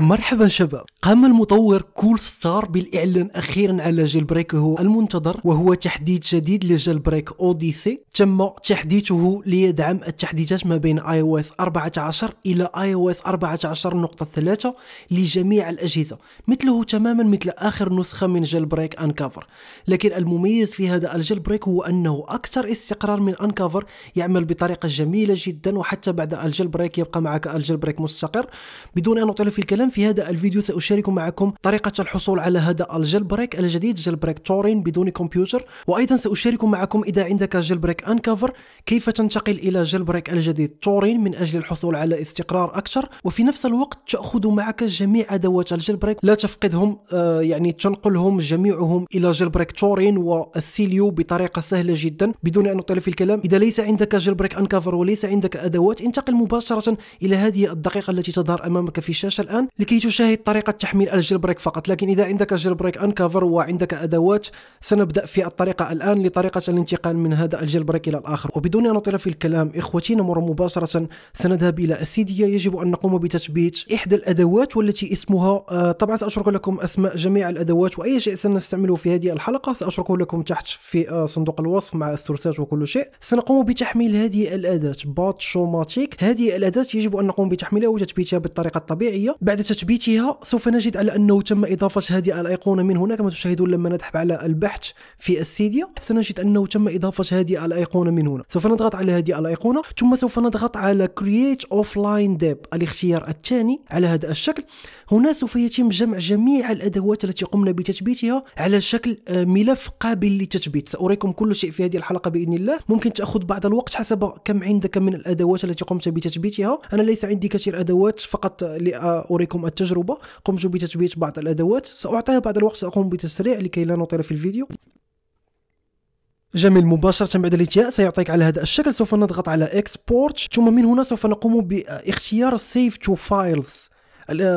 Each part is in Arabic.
مرحبا شباب قام المطور كول ستار بالإعلان أخيرا على جيل بريك هو المنتظر وهو تحديث جديد لجيل بريك أوديسي تم تحديثه ليدعم التحديثات ما بين اي او اس 14 إلى اي او اس 14.3 لجميع الأجهزة مثله تماما مثل آخر نسخة من جيل بريك انكفر لكن المميز في هذا الجيل بريك هو أنه أكثر استقرار من انكفر يعمل بطريقة جميلة جدا وحتى بعد الجيل بريك يبقى معك الجيل بريك مستقر بدون أن أطيل في الكلام في هذا الفيديو ساشارك معكم طريقه الحصول على هذا بريك الجديد بريك تورين بدون كمبيوتر وايضا ساشارك معكم اذا عندك بريك انكفر كيف تنتقل الى بريك الجديد تورين من اجل الحصول على استقرار اكثر وفي نفس الوقت تاخذ معك جميع ادوات بريك لا تفقدهم آه يعني تنقلهم جميعهم الى بريك تورين والسيليو بطريقه سهله جدا بدون ان اطيل في الكلام اذا ليس عندك بريك انكفر وليس عندك ادوات انتقل مباشره الى هذه الدقيقه التي تظهر امامك في الشاشه الان لكي تشاهد طريقة تحميل الجيلبريك فقط لكن إذا عندك جيلبريك أنكفر وعندك أدوات سنبدأ في الطريقة الآن لطريقة الانتقال من هذا الجيلبريك إلى الآخر وبدون أن نطيل في الكلام إخوتي نمر مباشرة سنذهب إلى أسيديا يجب أن نقوم بتثبيت إحدى الأدوات والتي اسمها آه طبعا سأترك لكم أسماء جميع الأدوات وأي شيء سنستعمله في هذه الحلقة سأتركه لكم تحت في آه صندوق الوصف مع السورسات وكل شيء سنقوم بتحميل هذه الأداة بات شوماتيك هذه الأداة يجب أن نقوم بتحميلها وتثبيتها بالطريقة الطبيعية بعد تثبيتها سوف نجد على انه تم اضافه هذه الايقونه من هنا كما تشاهدون لما نذهب على البحث في السيديا سنجد انه تم اضافه هذه الايقونه من هنا سوف نضغط على هذه الايقونه ثم سوف نضغط على اوف لاين ديب الاختيار الثاني على هذا الشكل هنا سوف يتم جمع جميع الادوات التي قمنا بتثبيتها على شكل آه، ملف قابل للتثبيت ساريكم كل شيء في هذه الحلقه باذن الله ممكن تاخذ بعض الوقت حسب كم عندك من الادوات التي قمت بتثبيتها انا ليس عندي كثير ادوات فقط لاريكم آه، لكم التجربة قمت بتثبيت بعض الأدوات سأعطيها بعض الوقت سأقوم بتسريع لكي لا نطيل في الفيديو جميل مباشرة بعد الانتهاء سيعطيك على هذا الشكل سوف نضغط على اكسبورت ثم من هنا سوف نقوم باختيار سيف تو فايلز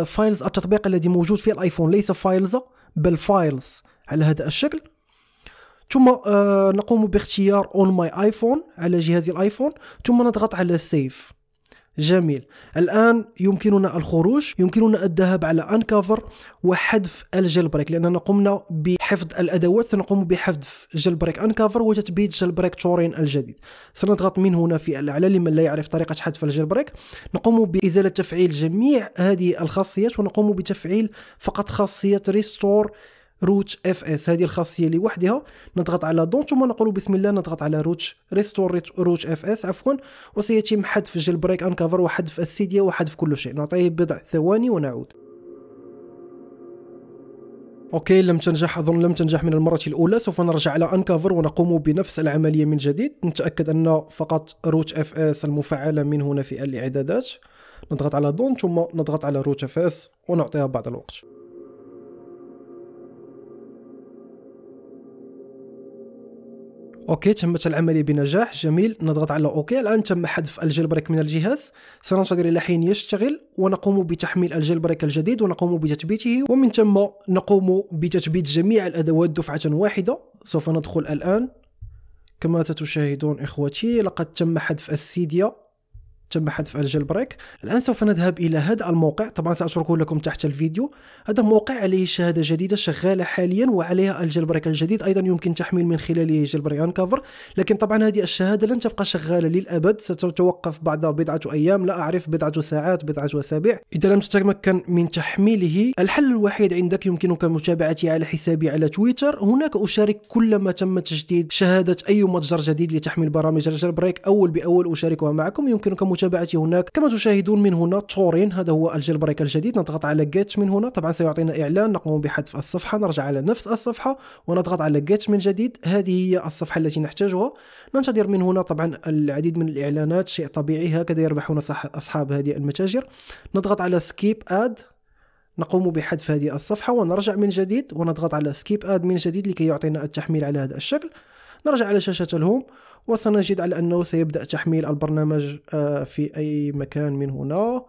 فايلز التطبيق الذي موجود في الايفون ليس فايلز بل فايلز على هذا الشكل ثم آه، نقوم باختيار اون ماي ايفون على جهاز الايفون ثم نضغط على سيف جميل الآن يمكننا الخروج يمكننا الذهاب على أنكفر وحذف الجلبريك لأننا قمنا بحفظ الأدوات سنقوم بحذف جلبريك أنكفر وتثبيت جلبريك تورين الجديد سنضغط من هنا في الأعلى لمن لا يعرف طريقة حذف الجلبريك نقوم بإزالة تفعيل جميع هذه الخاصيات ونقوم بتفعيل فقط خاصية ريستور روتش اف اس هذه الخاصيه لوحدها نضغط على دون ثم نقول بسم الله نضغط على روتش ريستور روتش اف اس عفوا وسيتم حذف الجيل بريك انكفر وحذف السيديا وحذف كل شيء نعطيه بضع ثواني ونعود اوكي لم تنجح اظن لم تنجح من المره الاولى سوف نرجع على انكفر ونقوم بنفس العمليه من جديد نتاكد ان فقط روت اف اس المفعله من هنا في الاعدادات نضغط على دون ثم نضغط على روت اف اس ونعطيها بعض الوقت اوكي تمت العمليه بنجاح جميل نضغط على اوكي الان تم حذف الجلبريك من الجهاز سننتظر الى حين يشتغل ونقوم بتحميل الجلبريك الجديد ونقوم بتثبيته ومن ثم نقوم بتثبيت جميع الادوات دفعه واحده سوف ندخل الان كما تشاهدون اخوتي لقد تم حذف السيديا تم حذف بريك الان سوف نذهب الى هذا الموقع طبعا ساتركه لكم تحت الفيديو هذا موقع عليه شهاده جديده شغاله حاليا وعليها بريك الجديد ايضا يمكن تحميل من خلاله جلبريك انكفر لكن طبعا هذه الشهاده لن تبقى شغاله للابد ستتوقف بعد بضعه ايام لا اعرف بضعه ساعات بضعه اسابيع اذا لم تتمكن من تحميله الحل الوحيد عندك يمكنك متابعتي على حسابي على تويتر هناك اشارك كل ما تم تجديد شهاده اي متجر جديد لتحميل برامج بريك اول باول اشاركها معكم يمكنك متابعتي هناك كما تشاهدون من هنا تورين هذا هو بريك الجديد نضغط على جيت من هنا طبعا سيعطينا إعلان نقوم بحذف الصفحة نرجع على نفس الصفحة ونضغط على جيت من جديد هذه هي الصفحة التي نحتاجها ننتظر من هنا طبعا العديد من الإعلانات شيء طبيعي هكذا يربحون أصحاب هذه المتاجر نضغط على سكيب اد نقوم بحذف هذه الصفحة ونرجع من جديد ونضغط على سكيب اد من جديد لكي يعطينا التحميل على هذا الشكل نرجع على شاشة الهوم وسنجد على أنه سيبدأ تحميل البرنامج آه، في أي مكان من هنا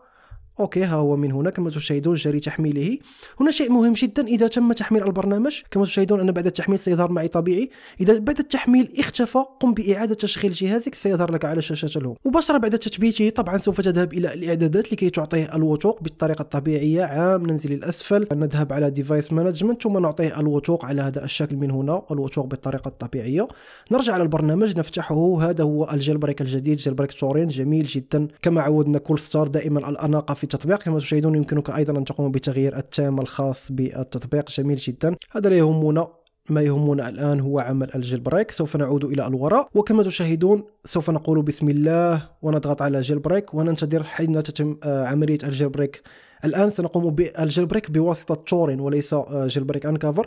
اوكي ها هو من هنا كما تشاهدون جاري تحميله هنا شيء مهم جدا اذا تم تحميل البرنامج كما تشاهدون ان بعد التحميل سيظهر معي طبيعي اذا بعد التحميل اختفى قم باعاده تشغيل جهازك سيظهر لك على شاشه الهوم مباشره بعد تثبيته طبعا سوف تذهب الى الاعدادات لكي تعطيه الوثوق بالطريقه الطبيعيه عام ننزل للاسفل نذهب على ديفايس مانجمنت ثم نعطيه الوثوق على هذا الشكل من هنا الوثوق بالطريقه الطبيعيه نرجع على البرنامج نفتحه هذا هو بريك الجديد بريك تورين جميل جدا كما عودنا كل ستار دائما الاناقه في التطبيق كما تشاهدون يمكنك أيضا أن تقوم بالتغيير التام الخاص بالتطبيق جميل جدا هذا لا يهمنا ما يهمنا الآن هو عمل الجيلبريك سوف نعود إلى الوراء وكما تشاهدون سوف نقول بسم الله ونضغط على جيلبريك وننتظر حين تتم آه، عملية الجيلبريك الآن سنقوم بالجيلبريك بواسطة تورين وليس آه، جلبريك انكفر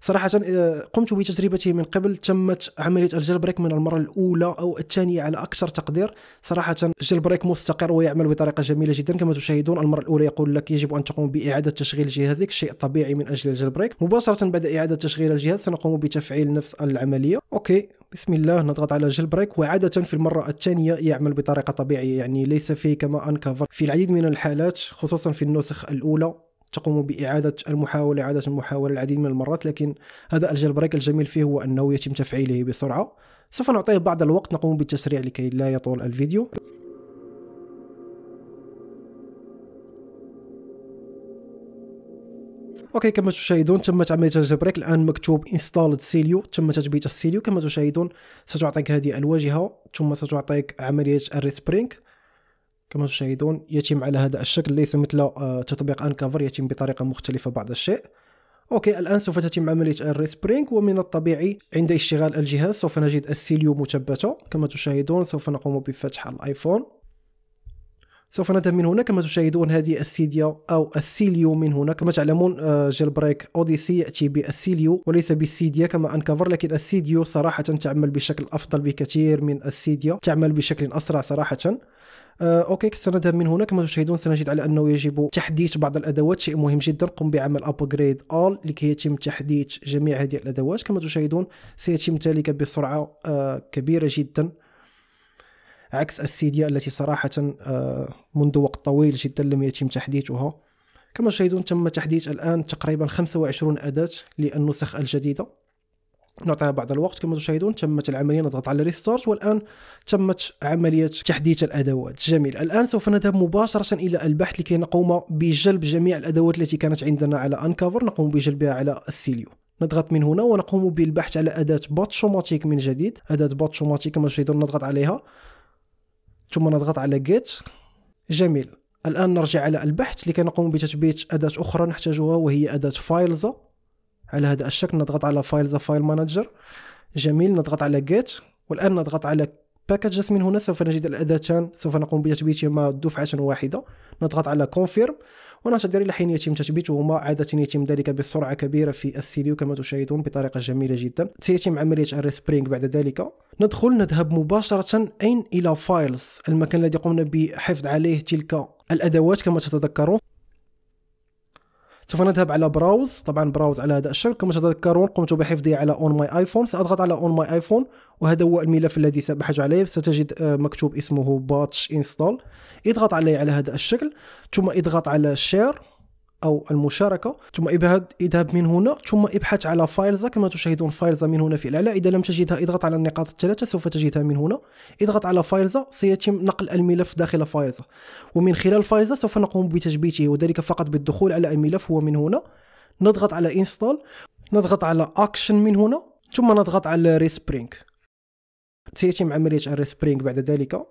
صراحه آه، قمت بتجربته من قبل تمت عمليه الجلبريك من المره الاولى او الثانيه على اكثر تقدير صراحه الجلبريك مستقر ويعمل بطريقه جميله جدا كما تشاهدون المره الاولى يقول لك يجب ان تقوم باعاده تشغيل جهازك شيء طبيعي من اجل الجلبريك مباشره بعد اعاده تشغيل الجهاز سنقوم بتفعيل نفس العمليه اوكي بسم الله نضغط على جلبريك وعاده في المره الثانيه يعمل بطريقه طبيعيه يعني ليس فيه كما انكفر في العديد من الحالات خصوصا في النسخ الاولى تقوم بإعادة المحاولة إعادة المحاولة العديد من المرات لكن هذا الجلبريك الجميل فيه هو أنه يتم تفعيله بسرعة سوف نعطيه بعض الوقت نقوم بالتسريع لكي لا يطول الفيديو اوكي كما تشاهدون تمت عمليه الجبريك الان مكتوب انستالد سيليو تم تثبيت السيليو كما تشاهدون ستعطيك هذه الواجهه ثم ستعطيك عمليه الريسبرينك كما تشاهدون يتم على هذا الشكل ليس مثل آه، تطبيق انكفر يتم بطريقه مختلفه بعض الشيء اوكي الان سوف تتم عمليه الريسبرينغ ومن الطبيعي عند اشتغال الجهاز سوف نجد السيليو مثبته كما تشاهدون سوف نقوم بفتح الايفون سوف نذهب من هنا كما تشاهدون هذه السيديا او السيليو من هنا كما تعلمون آه، جيل بريك اوديسي ياتي بالسيليو وليس بالسيديا كما انكفر لكن السيديو صراحه تعمل بشكل افضل بكثير من السيديا تعمل بشكل اسرع صراحه آه، اوكي سنذهب من هنا كما تشاهدون سنجد على انه يجب تحديث بعض الادوات شيء مهم جدا قم بعمل ابجريد ال لكي يتم تحديث جميع هذه الادوات كما تشاهدون سيتم ذلك بسرعه آه، كبيره جدا عكس السيديا التي صراحه آه، منذ وقت طويل جدا لم يتم تحديثها كما تشاهدون تم تحديث الآن تقريبا 25 أداة للنسخ الجديدة نعطيها بعض الوقت كما تشاهدون تمت العمليه نضغط على ريستارت والان تمت عمليه تحديث الادوات جميل الان سوف نذهب مباشره الى البحث لكي نقوم بجلب جميع الادوات التي كانت عندنا على انكفر نقوم بجلبها على السيليو نضغط من هنا ونقوم بالبحث على اداه باتشوماتيك من جديد اداه باتشوماتيك كما تشاهدون نضغط عليها ثم نضغط على جيت جميل الان نرجع على البحث لكي نقوم بتثبيت اداه اخرى نحتاجها وهي اداه فايلز على هذا الشكل نضغط على فايل ذا فايل مانجر جميل نضغط على جيت والان نضغط على باكجز من هنا سوف نجد الاداتان سوف نقوم بتثبيتهما دفعه واحده نضغط على كونفيرم وننتظر الى حين يتم تثبيتهما عاده يتم ذلك بسرعه كبيره في السيليو كما تشاهدون بطريقه جميله جدا سيتم عمليه الريسبرينغ بعد ذلك ندخل نذهب مباشره اين الى فايلز المكان الذي قمنا بحفظ عليه تلك الادوات كما تتذكرون سوف نذهب على براوز طبعا براوز على هذا الشكل كما تتذكرون قمت بحفظه على اون ماي ايفون ساضغط على اون ماي ايفون وهذا هو الملف الذي سأبحث عليه ستجد آه، مكتوب اسمه باتش انستال اضغط عليه على هذا الشكل ثم اضغط على شير أو المشاركة ثم إذهب, إذهب من هنا ثم ابحث على فايلز كما تشاهدون فايلز من هنا في الأعلى إذا لم تجدها اضغط على النقاط الثلاثة سوف تجدها من هنا اضغط على فايلز سيتم نقل الملف داخل فايلز ومن خلال فايلز سوف نقوم بتثبيته وذلك فقط بالدخول على الملف هو من هنا نضغط على انستال نضغط على اكشن من هنا ثم نضغط على ريسبرينغ سيتم عملية الريسبرينغ بعد ذلك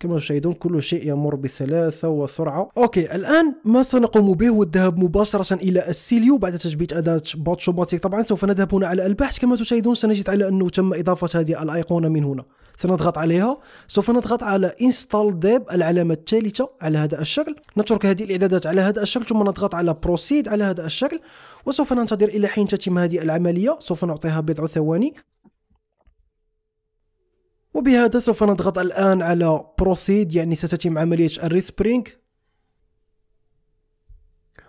كما تشاهدون كل شيء يمر بسلاسة وسرعة أوكي الآن ما سنقوم به هو الذهاب مباشرة إلى السيليو بعد تثبيت أداة باتشوماتيك طبعا سوف نذهب هنا على البحث كما تشاهدون سنجد على أنه تم إضافة هذه الأيقونة من هنا سنضغط عليها سوف نضغط على انستال ديب العلامة الثالثة على هذا الشكل نترك هذه الإعدادات على هذا الشكل ثم نضغط على بروسيد على هذا الشكل وسوف ننتظر إلى حين تتم هذه العملية سوف نعطيها بضع ثواني وبهذا سوف نضغط الآن على بروسيد يعني ستتم عملية الريسبرينج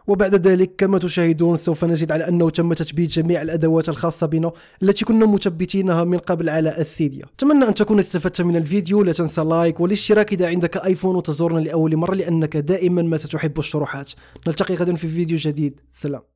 وبعد ذلك كما تشاهدون سوف نجد على أنه تم تثبيت جميع الأدوات الخاصة بنا التي كنا مثبتينها من قبل على السيديا أتمنى أن تكون استفدت من الفيديو لا تنسى لايك والاشتراك إذا عندك آيفون وتزورنا لأول مرة لأنك دائما ما ستحب الشروحات نلتقي غدا في فيديو جديد سلام